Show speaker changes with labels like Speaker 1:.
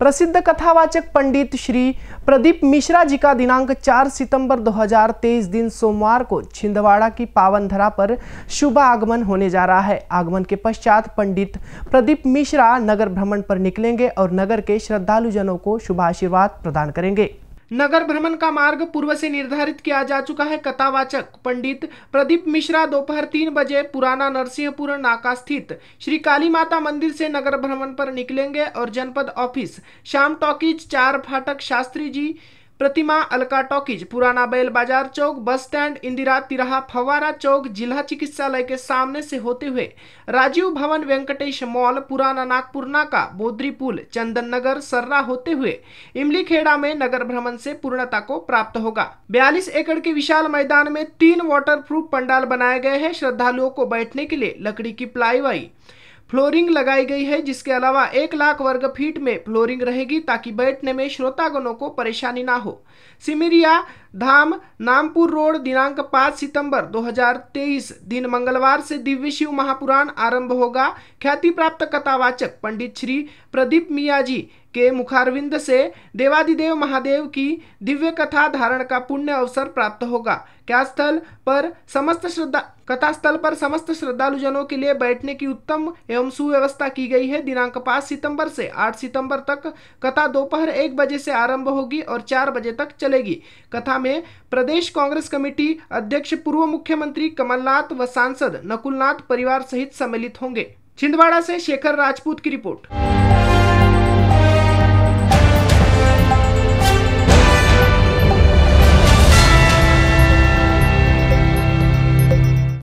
Speaker 1: प्रसिद्ध कथावाचक पंडित श्री प्रदीप मिश्रा जी का दिनांक 4 सितंबर 2023 दिन सोमवार को छिंदवाड़ा की पावन धरा पर शुभ आगमन होने जा रहा है आगमन के पश्चात पंडित प्रदीप मिश्रा नगर भ्रमण पर निकलेंगे और नगर के श्रद्धालुजनों को शुभ आशीर्वाद प्रदान करेंगे नगर भ्रमण का मार्ग पूर्व से निर्धारित किया जा चुका है कथावाचक पंडित प्रदीप मिश्रा दोपहर तीन बजे पुराना नरसिंहपुर नाका स्थित श्री काली माता मंदिर से नगर भ्रमण पर निकलेंगे और जनपद ऑफिस शाम टॉकीज चार फाटक शास्त्री जी प्रतिमा अलका टॉकीज पुराना बैल बाजार चौक बस स्टैंड इंदिरा तिराहा फवारा चौक जिला चिकित्सालय के सामने से होते हुए राजीव भवन वेंकटेश मॉल पुराना नागपुर नाका बोद्री पुल चंदन नगर सर्रा होते हुए इमली खेड़ा में नगर भ्रमण से पूर्णता को प्राप्त होगा बयालीस एकड़ के विशाल मैदान में तीन वाटर प्रूफ पंडाल बनाए गए हैं श्रद्धालुओं को बैठने के लिए लकड़ी की प्लाई फ्लोरिंग लगाई गई है जिसके अलावा एक लाख वर्ग फीट में फ्लोरिंग रहेगी ताकि बैठने में श्रोतागणों को परेशानी ना हो सिमिरिया धाम नामपुर रोड दिनांक 5 सितंबर 2023 दिन मंगलवार से दिव्य शिव महापुराण आरंभ होगा ख्याति प्राप्त कथावाचक पंडित श्री प्रदीप मिया जी के मुखारविंद से देवादिदेव महादेव की दिव्य कथा धारण का पुण्य अवसर प्राप्त होगा क्या स्थल पर समस्त श्रद्धा कथा स्थल पर समस्त श्रद्धालुजनों के लिए बैठने की उत्तम एवं सुव्यवस्था की गई है दिनांक पाँच सितंबर से आठ सितंबर तक कथा दोपहर एक बजे से आरंभ होगी और चार बजे तक चलेगी कथा में प्रदेश कांग्रेस कमेटी अध्यक्ष पूर्व मुख्यमंत्री कमलनाथ व सांसद नकुलनाथ परिवार सहित सम्मिलित होंगे छिंदवाड़ा से शेखर राजपूत की रिपोर्ट